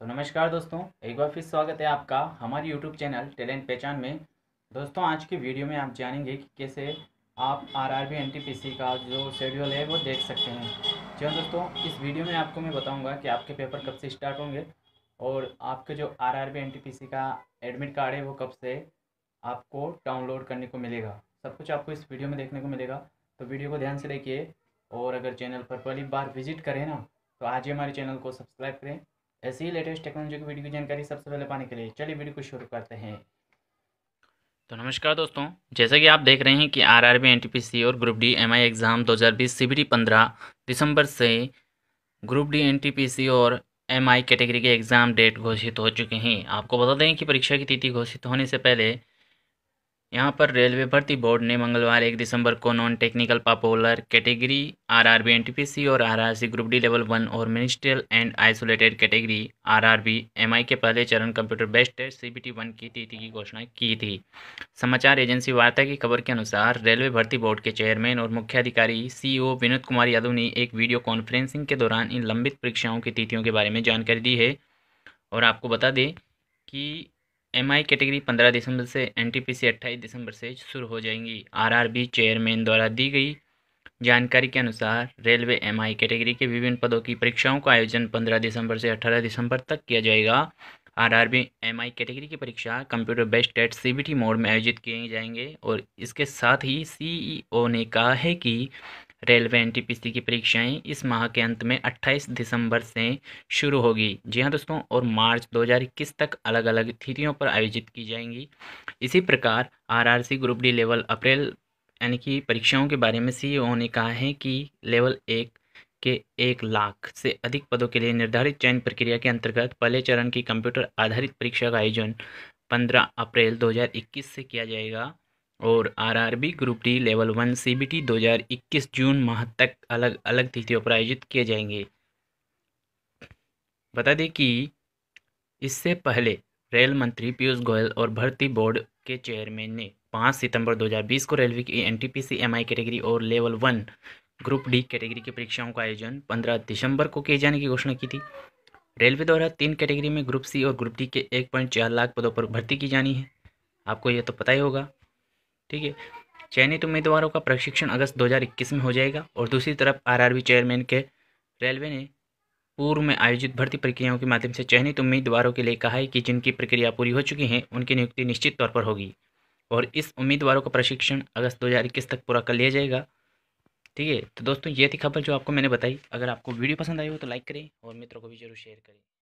तो नमस्कार दोस्तों एक बार फिर स्वागत है आपका हमारे यूट्यूब चैनल टैलेंट पहचान में दोस्तों आज की वीडियो में आप जानेंगे कि कैसे आप R R B N T P C का जो शेड्यूल है वो देख सकते हैं जी हाँ दोस्तों इस वीडियो में आपको मैं बताऊंगा कि आपके पेपर कब से स्टार्ट होंगे और आपके जो R R B N T P C का एडमिट कार्ड है वो कब से आपको डाउनलोड करने को मिलेगा सब कुछ आपको इस वीडियो में देखने को मिलेगा तो वीडियो को ध्यान से देखिए और अगर चैनल पर पहली बार विजिट करें ना तो आज ही हमारे चैनल को सब्सक्राइब करें ऐसी ही लेटेस्ट टेक्नोलॉजी की वीडियो की जानकारी सबसे पहले पाने के लिए चलिए वीडियो को शुरू करते हैं तो नमस्कार दोस्तों जैसा कि आप देख रहे हैं कि आरआरबी एनटीपीसी और group D MI exam 2020 CBT 15 दिसंबर से ग्रुप डी एनटीपीसी और एमआई कैटेगरी के एग्ज़ाम डेट घोषित हो चुके हैं आपको बता दें कि परीक्षा की तिथि घोषित होने से पहले यहाँ पर रेलवे भर्ती बोर्ड ने मंगलवार एक दिसंबर को non technical popular category RRB NTPC और RRC group D level one और ministerial and isolated category RRB MI के पहले चरण computer best test CBT one की तिथि की घोषणा की थी समाचार एजेंसी वार्ता की खबर के अनुसार रेलवे भर्ती बोर्ड के चेयरमैन और मुख्य अधिकारी ओ e विनोद कुमार यादव ने एक वीडियो कॉन्फ्रेंसिंग के दौरान इन लंबित परीक्षाओं की तिथियों के बारे में जानकारी दी है और आपको बता दें कि एम आई कैटेगरी 15 दिसंबर से एन टी पी सी अट्ठाईस दिसंबर से शुरू हो जाएंगी आरआरबी चेयरमैन द्वारा दी गई जानकारी के अनुसार रेलवे एम आई कैटेगरी के विभिन्न पदों की परीक्षाओं का आयोजन 15 दिसंबर से 18 दिसंबर तक किया जाएगा आरआरबी एमआई कैटेगरी की परीक्षा कंप्यूटर बेस्ड टेट सीबीटी मोड में आयोजित किए जाएंगे और इसके साथ ही सीईओ e ने कहा है कि रेलवे एन की परीक्षाएं इस माह के अंत में 28 दिसंबर से शुरू होगी जी हाँ दोस्तों और मार्च 2021 तक अलग अलग तिथियों पर आयोजित की जाएंगी इसी प्रकार आरआरसी ग्रुप डी लेवल अप्रैल यानी कि परीक्षाओं के बारे में सी ने कहा है कि लेवल एक के एक लाख से अधिक पदों के लिए निर्धारित चयन प्रक्रिया के अंतर्गत पहले चरण की कंप्यूटर आधारित परीक्षा का आयोजन 15 अप्रैल 2021 से किया जाएगा और RRB group D level one CBT 2021 जून माह तक अलग अलग तिथियों पर आयोजित किए जाएंगे बता दें कि इससे पहले रेल मंत्री पीयूष गोयल और भर्ती बोर्ड के चेयरमैन ने 5 सितंबर 2020 को रेलवे की एनटीपीसी एमआई कैटेगरी और level one group D category की परीक्षाओं का आयोजन 15 दिसंबर को किए जाने की घोषणा की थी रेलवे द्वारा तीन कैटेगरी में ग्रुप सी और ग्रुप डी के एक लाख पदों पर भर्ती की जानी है आपको यह तो पता ही होगा ठीक है चयनित उम्मीदवारों का प्रशिक्षण अगस्त 2021 में हो जाएगा और दूसरी तरफ आरआरबी चेयरमैन के रेलवे ने पूर्व में आयोजित भर्ती प्रक्रियाओं के माध्यम से चयनित उम्मीदवारों के लिए कहा है कि जिनकी प्रक्रिया पूरी हो चुकी है उनकी नियुक्ति निश्चित तौर पर होगी और इस उम्मीदवारों का प्रशिक्षण अगस्त दो तक पूरा कर लिया जाएगा ठीक है तो दोस्तों ये थी खबर जो आपको मैंने बताई अगर आपको वीडियो पसंद आई हो तो लाइक करें और मित्रों को भी जरूर शेयर करें